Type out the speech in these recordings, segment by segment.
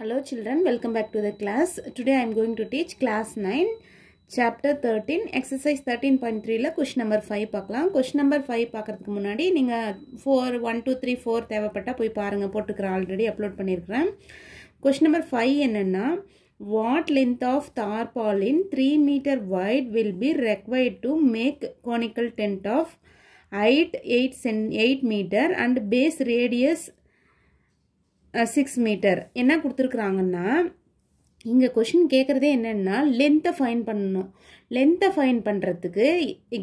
Hello children, welcome back to the class. Today I am going to teach class 9, chapter 13, exercise 13.3ல question number 5 பார்க்கலாம். question number 5 பார்க்கிறதுக்கு முன்னாடி நீங்கள் 4, 1, 2, 3, 4 தேவைப்பட்டா போய் பாருங்க போட்டுக்கிறேன் ஆல்ரெடி அப்லோட் பண்ணியிருக்கிறேன் question number 5 என்னன்னா what length of tarpaulin 3 meter wide will be required to make conical tent of height 8, meter and base radius 1 six metre என்ன கொடுத்துருக்குறாங்கன்னா இங்கே கொஷின் கேட்குறதே என்னென்னா லென்த்தை ஃபைன் பண்ணணும் லென்த்தை ஃபைன் பண்ணுறதுக்கு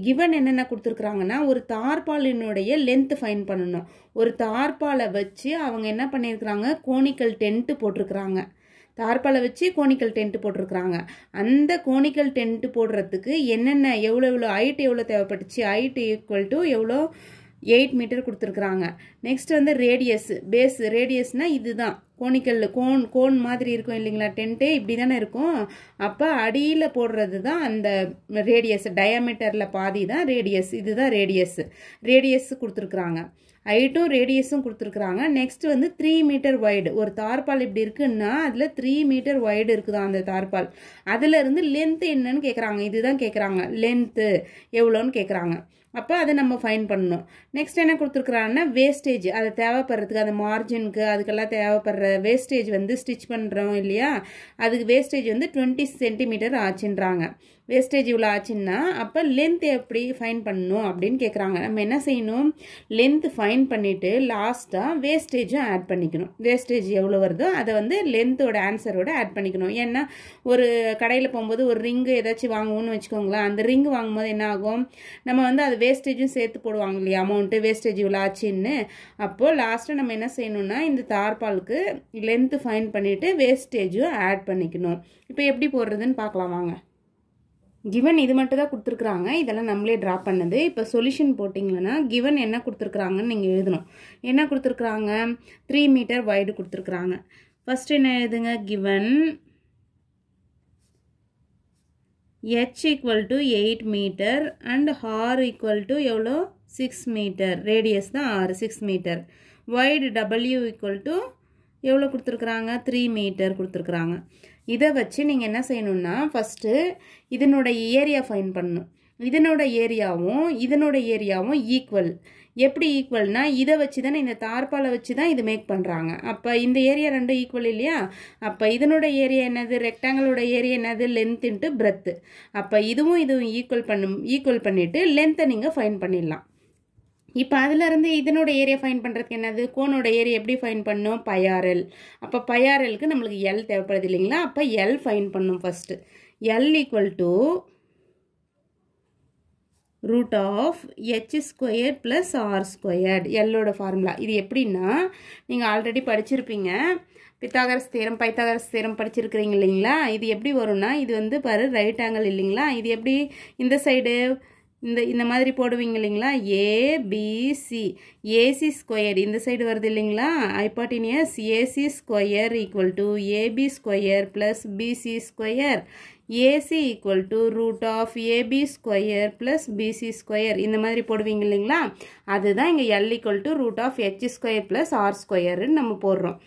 கிவன் என்னென்ன கொடுத்துருக்குறாங்கன்னா ஒரு தார்பாலினுடைய லென்த்து ஃபைன் பண்ணணும் ஒரு தார்பாலை வச்சு அவங்க என்ன பண்ணியிருக்கிறாங்க கோணிக்கல் டென்ட்டு போட்டிருக்கிறாங்க தார்பாலை வச்சு கோணிக்கல் டென்ட்டு போட்டிருக்கிறாங்க அந்த கோணிக்கல் டென்ட்டு போடுறதுக்கு என்னென்ன எவ்வளோ எவ்வளோ ஹைட் எவ்வளோ தேவைப்பட்டுச்சு ஹைட் ஈக்குவல் டு எவ்வளோ எயிட் மீட்டர் கொடுத்துருக்குறாங்க நெக்ஸ்ட் வந்து ரேடியஸ் பேஸ் ரேடியஸ்னால் இதுதான் கோணிக்கல் கோன் கோன் மாதிரி இருக்கும் இல்லைங்களா டென்ட்டே இப்படி தானே இருக்கும் அப்போ அடியில் போடுறது தான் அந்த ரேடியஸ் டயாமீட்டரில் பாதி தான் ரேடியஸ் இது தான் ரேடியஸ் ரேடியஸ் கொடுத்துருக்குறாங்க ஹைட்டும் ரேடியஸும் கொடுத்துருக்குறாங்க நெக்ஸ்ட் வந்து த்ரீ மீட்டர் ஒய்டு ஒரு தார்பால் இப்படி இருக்குன்னா அதில் த்ரீ மீட்டர் ஒய்டு இருக்குதான் அந்த தார்பால் அதில் இருந்து லென்த்து என்னன்னு கேட்குறாங்க இதுதான் கேட்குறாங்க லென்த்து எவ்வளோன்னு கேட்குறாங்க அப்போ அதை நம்ம ஃபைன் பண்ணணும் நெக்ஸ்ட் என்ன கொடுத்துருக்குறாங்கன்னா வேஸ்டேஜ் அதை தேவைப்படுறதுக்கு அந்த மார்ஜினுக்கு அதுக்கெல்லாம் தேவைப்படுற வேஸ்டேஜ் வந்து ஸ்டிச் பண்ணுறோம் இல்லையா அதுக்கு வேஸ்டேஜ் வந்து டுவெண்ட்டி சென்டிமீட்டர் ஆச்சுன்றாங்க வேஸ்டேஜ் இவ்வளோ ஆச்சுன்னா அப்போ லென்த் எப்படி ஃபைன் பண்ணணும் அப்படின்னு கேட்குறாங்க நம்ம என்ன செய்யணும் லென்த் ஃபைன் பண்ணிவிட்டு லாஸ்ட்டாக வேஸ்டேஜும் ஆட் பண்ணிக்கணும் வேஸ்டேஜ் எவ்வளோ வருதோ அதை வந்து லென்த்தோட ஆன்சரோடு ஆட் பண்ணிக்கணும் ஏன்னா ஒரு கடையில் போகும்போது ஒரு ரிங்கு ஏதாச்சும் வாங்குவோம்னு வச்சுக்கோங்களேன் அந்த ரிங்கு வாங்கும்போது என்ன ஆகும் நம்ம வந்து அது வேஸ்டேஜும் சேர்த்து போடுவாங்க இல்லையா அமௌண்ட்டு வேஸ்டேஜ் இவ்வளோ ஆச்சுன்னு அப்போது லாஸ்ட்டாக நம்ம என்ன செய்யணும்னா இந்த தார்பாலுக்கு லென்த்து ஃபைன் பண்ணிவிட்டு வேஸ்டேஜும் ஆட் பண்ணிக்கணும் இப்போ எப்படி போடுறதுன்னு பார்க்கலாம் வாங்க கிவன் இது மட்டும் தான் கொடுத்துருக்குறாங்க இதெல்லாம் நம்மளே ட்ரா பண்ணது இப்போ சொல்யூஷன் போட்டிங்கன்னா கிவன் என்ன கொடுத்துருக்குறாங்கன்னு நீங்கள் எழுதணும் என்ன கொடுத்துருக்குறாங்க த்ரீ மீட்டர் வைடு கொடுத்துருக்குறாங்க ஃபஸ்ட்டு என்ன எழுதுங்க given H equal to eight metre and R equal to எவ்வளோ சிக்ஸ் மீட்டர் ரேடியஸ் தான் ஆறு six metre wide W equal to எவ்வளோ கொடுத்துருக்குறாங்க த்ரீ மீட்டர் கொடுத்துருக்குறாங்க இதை வச்சு நீங்கள் என்ன செய்யணும்னா ஃபஸ்ட்டு இதனோட ஏரியா ஃபைன் பண்ணணும் இதனோட ஏரியாவும் இதனோட ஏரியாவும் ஈக்குவல் எப்படி ஈக்குவல்னா இதை வச்சு தானே இந்த தார்பாலை வச்சு தான் இது மேக் பண்ணுறாங்க அப்போ இந்த ஏரியா ரெண்டும் ஈக்குவல் இல்லையா அப்போ இதனோட ஏரியா என்னது ரெக்டாங்கிளோட ஏரியா என்னது லென்த்துன்ட்டு இன்ட்டு பிரெத்து அப்போ இதுவும் இதுவும் ஈக்குவல் பண்ணும் ஈக்குவல் பண்ணிவிட்டு லென்த்தை நீங்கள் ஃபைன் பண்ணிடலாம் இப்போ அதிலிருந்து இதனோட ஏரியா ஃபைன் பண்ணுறதுக்கு என்னது கோனோட ஏரியா எப்படி ஃபைன் பண்ணும் பைஆர்எல் அப்போ பைஆர்எலுக்கு நம்மளுக்கு எல் தேவைப்படுது இல்லைங்களா அப்போ எல் ஃபைன் பண்ணும் first L equal to root of H square plus R squared எல்லோட ஃபார்முலா இது எப்படின்னா நீங்கள் ஆல்ரெடி படிச்சிருப்பீங்க பித்தாகரஸ் தேரம் பைத்தாகரஸ் தேரம் படிச்சிருக்கிறீங்க இல்லைங்களா இது எப்படி வரும்னா இது வந்து பாரு ரைட் ஆங்கிள் இல்லைங்களா இது எப்படி இந்த சைடு இந்த இந்த மாதிரி போடுவீங்க இல்லைங்களா ஏபிசி ஏசி ஸ்கொயர் இந்த சைடு வருது இல்லைங்களா hypotenuse AC square equal to AB square plus BC square AC equal to root of AB square plus BC square இந்த மாதிரி போடுவீங்க இல்லைங்களா அதுதான் இங்கே L equal to root of H square plus R ஸ்கொயர்னு நம்ம போடுறோம்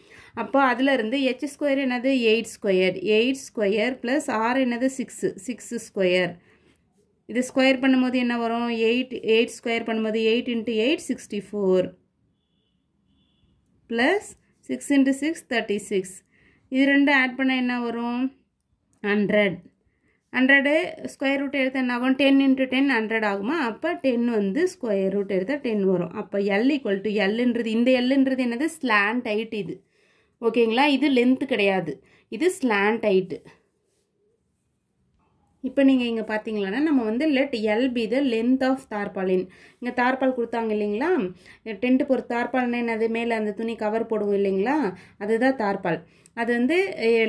அப்போ அதிலிருந்து ஹெச் ஸ்கொயர் என்னது eight square eight square plus R என்னது சிக்ஸு சிக்ஸு ஸ்கொயர் இது ஸ்கொயர் பண்ணும்போது என்ன வரும் எயிட் எயிட் ஸ்கொயர் பண்ணும்போது eight into eight sixty four plus six into six thirty six இது ரெண்டும் ஆட் பண்ணால் என்ன வரும் ஹண்ட்ரட் ஹண்ட்ரடு ஸ்கொயர் ரூட் எடுத்தால் என்ன ஆகும் டென் இன்ட்டு டென் ஹண்ட்ரட் ஆகுமா அப்போ டென் வந்து ஸ்கொயர் ரூட் எடுத்தால் டென் வரும் அப்போ எல் ஈக்குவல் டு எல்ன்றது இந்த எல்ன்றது என்னது ஸ்லாண்ட் ஹைட் இது ஓகேங்களா இது லென்த்து கிடையாது இது ஸ்லாண்ட் ஹைட்டு இப்போ நீங்கள் இங்கே பார்த்தீங்களன்னா நம்ம வந்து let L B the length of tarpaulin இங்கே தார்பால் கொடுத்தாங்க இல்லைங்களா டென்ட்டு பொறுத்த தார்பால்னா என்னது மேலே அந்த துணி கவர் போடுவோம் இல்லைங்களா அதுதான் தார்பால் அது வந்து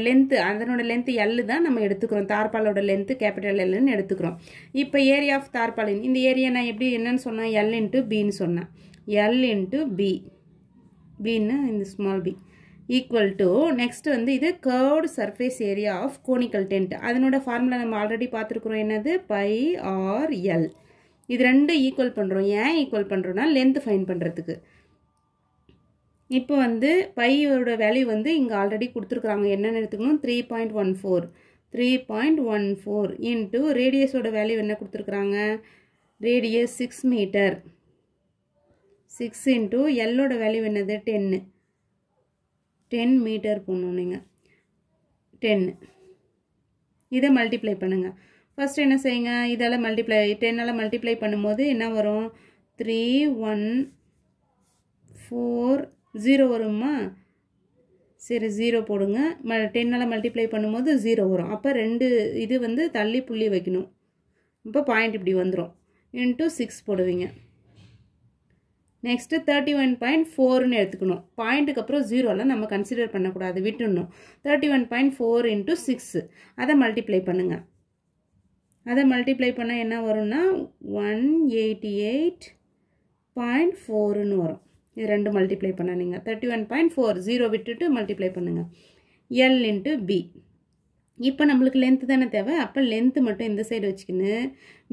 லென்த்து அதனோட லென்த்து எல்லு தான் நம்ம எடுத்துக்கிறோம் தார்பாலோட லென்த்து கேபிட்டல் எல்லுன்னு எடுத்துக்கிறோம் இப்போ ஏரியா ஆஃப் தார்பாலின் இந்த ஏரியா நான் எப்படி என்னன்னு சொன்னேன் எல் இன்ட்டு பின்னு சொன்னேன் எல் இன்ட்டு பி பின்னு இந்த small B equal to next வந்து இது curved surface area of conical tent அதனோட ஃபார்முலா நம்ம ஆல்ரெடி பார்த்துருக்குறோம் என்னது பை ஆர் எல் இது ரெண்டும் ஈக்குவல் பண்ணுறோம் ஏன் ஈக்குவல் பண்ணுறோம்னா லென்த் ஃபைன் பண்ணுறதுக்கு இப்போ வந்து பையோட வேல்யூ வந்து இங்கே ஆல்ரெடி கொடுத்துருக்குறாங்க என்னென்னு எடுத்துக்கணும் three point one four three point one four into ரேடியஸோட வேல்யூ என்ன கொடுத்துருக்குறாங்க radius six metre six into எல்லோட வேல்யூ என்னது டென்னு டென் மீட்டர் போடணும் நீங்கள் டென்னு இதை மல்டிப்ளை பண்ணுங்கள் ஃபஸ்ட் என்ன செய்யுங்க இதால் மல்டிப்ளை டென்னால் மல்டிப்ளை பண்ணும்போது என்ன வரும் த்ரீ ஒன் ஃபோர் ஜீரோ வருமா சரி ஜீரோ போடுங்க ம டென்னால் மல்டிப்ளை பண்ணும்போது ஜீரோ வரும் அப்போ ரெண்டு இது வந்து தள்ளி புள்ளி வைக்கணும் இப்போ பாயிண்ட் இப்படி வந்துடும் இன்ட்டு சிக்ஸ் போடுவீங்க நெக்ஸ்ட்டு தேர்ட்டி ஒன் பாயிண்ட் ஃபோர்னு எடுத்துக்கணும் பாயிண்ட்டுக்கு அப்புறம் ஜீரோலாம் நம்ம கன்சிடர் பண்ணக்கூடாது விட்டுணும் thirty one point four into six அதை மல்டிப்ளை பண்ணுங்கள் அதை மல்டிப்ளை பண்ணால் என்ன வரும்னா ஒன் எயிட்டி எயிட் பாயிண்ட் ஃபோருன்னு வரும் இது ரெண்டு மல்டிப்ளை பண்ணா நீங்கள் thirty one point four zero விட்டுட்டு மல்டிப்ளை பண்ணுங்கள் எல் இன்ட்டு பி இப்போ நம்மளுக்கு லென்த்து தானே தேவை அப்போ லென்த்து மட்டும் இந்த சைடு வச்சுக்கின்னு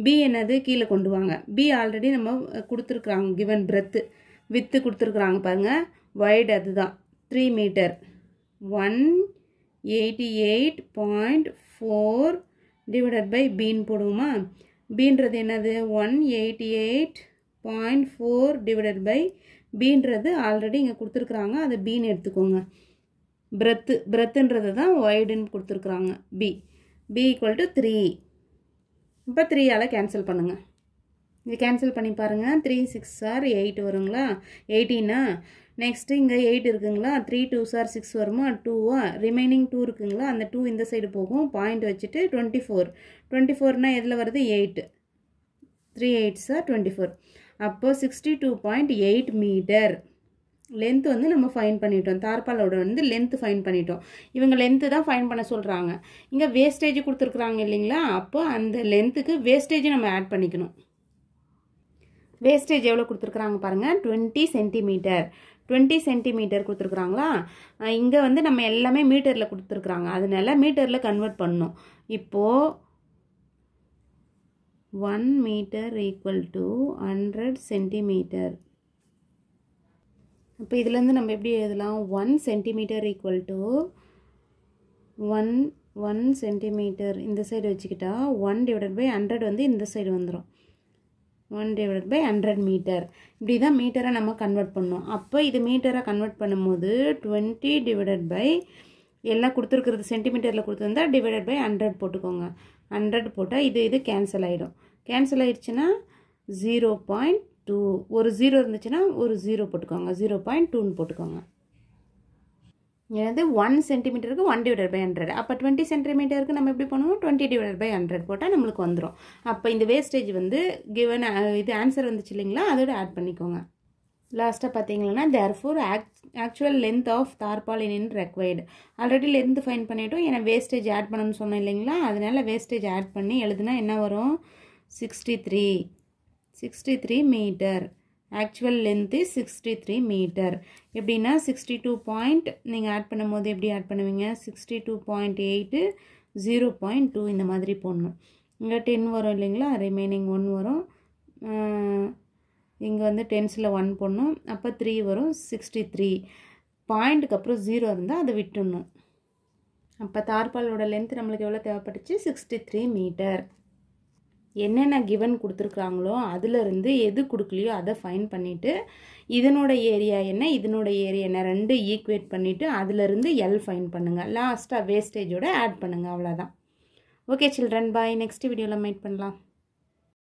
பி என்னது கீழே கொண்டு வாங்க பி ஆல்ரெடி நம்ம கொடுத்துருக்குறாங்க கிவன் பிரத்து வித்து கொடுத்துருக்குறாங்க பாருங்கள் வைடு அதுதான் three metre one eighty eight point four divided by பீன் போடுவோமா பீன்றது என்னது one eighty eight point four divided by பீன்றது ஆல்ரெடி இங்கே கொடுத்துருக்குறாங்க அதை பீன் எடுத்துக்கோங்க பிரத்து பிரத்துன்றது தான் ஒய்டுன்னு கொடுத்துருக்குறாங்க B B equal to three இப்போ த்ரீயால் கேன்சல் பண்ணுங்கள் இது கேன்சல் பண்ணி பாருங்கள் த்ரீ சிக்ஸ் ஆர் எயிட் வருங்களா எயிட்டீனா நெக்ஸ்ட்டு இங்கே எயிட் இருக்குங்களா த்ரீ டூ சார் சிக்ஸ் வருமா டூவா ரிமைனிங் டூ இருக்குங்களா அந்த டூ இந்த சைடு போகும் பாயிண்ட் வச்சுட்டு டுவெண்ட்டி ஃபோர் டுவெண்ட்டி ஃபோர்னால் எதில் வருது eight three eight are twenty four அப்போது sixty two point eight metre length வந்து நம்ம ஃபைன் பண்ணிட்டோம் தார்பாலோட வந்து லென்த்து ஃபைன் பண்ணிட்டோம் இவங்க லென்த்து தான் ஃபைன் பண்ண சொல்கிறாங்க இங்கே வேஸ்டேஜ் கொடுத்துருக்குறாங்க இல்லைங்களா அப்போ அந்த லென்த்துக்கு வேஸ்டேஜ் நம்ம ஆட் பண்ணிக்கணும் வேஸ்டேஜ் எவ்வளோ கொடுத்துருக்குறாங்க பாருங்கள் டுவெண்ட்டி சென்டிமீட்டர் டுவெண்ட்டி சென்டிமீட்டர் கொடுத்துருக்குறாங்களா இங்கே வந்து நம்ம எல்லாமே மீட்டரில் கொடுத்துருக்குறாங்க அதனால மீட்டரில் கன்வெர்ட் பண்ணணும் இப்போது one metre equal to hundred centimetre இப்போ இதுலேருந்து நம்ம எப்படி எழுதலாம் one centimetre equal to one one centimetre இந்த சைடு வச்சுக்கிட்டா ஒன் டிவைடட் பை ஹண்ட்ரட் வந்து இந்த சைடு வந்துடும் one divided by hundred metre இப்படி தான் மீட்டரை நம்ம கன்வெர்ட் பண்ணோம் அப்போ இது மீட்டரை கன்வெர்ட் பண்ணும்போது டுவெண்ட்டி டிவைடட் பை எல்லாம் கொடுத்துருக்கிறது சென்டிமீட்டரில் கொடுத்துருந்தா டிவைடட் பை ஹண்ட்ரட் போட்டுக்கோங்க ஹண்ட்ரட் போட்டால் இது இது கேன்சல் ஆகிடும் கேன்சல் ஆகிடுச்சுன்னா ஜீரோ பாயிண்ட் டூ ஒரு ஜீரோ இருந்துச்சுன்னா ஒரு ஜீரோ போட்டுக்கோங்க ஜீரோ பாயிண்ட் டூன்னு போட்டுக்கோங்க எனது ஒன் சென்டிமீட்டருக்கு ஒன் டிவைடட் பை ஹண்ட்ரட் அப்போ டுவெண்ட்டி சென்டிமீட்டருக்கு நம்ம எப்படி பண்ணுவோம் டுவெண்ட்டி டிவைடட் பை ஹண்ட்ரட் போட்டால் நம்மளுக்கு வந்துடும் அப்போ இந்த வேஸ்டேஜ் வந்து கிவன் இது ஆன்சர் வந்துச்சு இல்லைங்களா அதோட ஆட் பண்ணிக்கோங்க லாஸ்ட்டாக பார்த்தீங்கன்னா தேர் ஃபோர் ஆக் actual length of tarpaulin in required already length find பண்ணிவிட்டோம் ஏன்னா வேஸ்டேஜ் ஆட் பண்ணணும்னு சொன்னேன் இல்லைங்களா அதனால் வேஸ்டேஜ் ஆட் பண்ணி எழுதுனா என்ன வரும் sixty three sixty three metre actual length sixty three metre எப்படின்னா சிக்ஸ்டி டூ பாயிண்ட் நீங்கள் ஆட் பண்ணும்போது எப்படி ஆட் பண்ணுவீங்க sixty two point eight zero point two இந்த மாதிரி போடணும் இங்கே டென் வரும் இல்லைங்களா ரிமைனிங் ஒன் வரும் இங்கே வந்து டென்ஸில் ஒன் போடணும் அப்போ த்ரீ வரும் சிக்ஸ்டி த்ரீ பாயிண்ட்டுக்கு அப்புறம் ஜீரோ இருந்தால் அதை விட்டுணும் அப்போ தார்பாலோட லென்த் நம்மளுக்கு எவ்வளோ தேவைப்பட்டுச்சு சிக்ஸ்டி த்ரீ மீட்டர் என்னென்ன கிவன் கொடுத்துருக்குறாங்களோ அதிலிருந்து எது கொடுக்கலையோ அதை ஃபைன் பண்ணிவிட்டு இதனோட ஏரியா என்ன இதனோட ஏரியா என்ன ரெண்டு ஈக்குவேட் பண்ணிவிட்டு அதிலிருந்து எல் ஃபைன் பண்ணுங்கள் லாஸ்ட்டாக வேஸ்டேஜோடு ஆட் பண்ணுங்கள் அவ்வளோதான் ஓகே சில்ட்ரன் பாய் நெக்ஸ்ட் வீடியோவில் மீட் பண்ணலாம்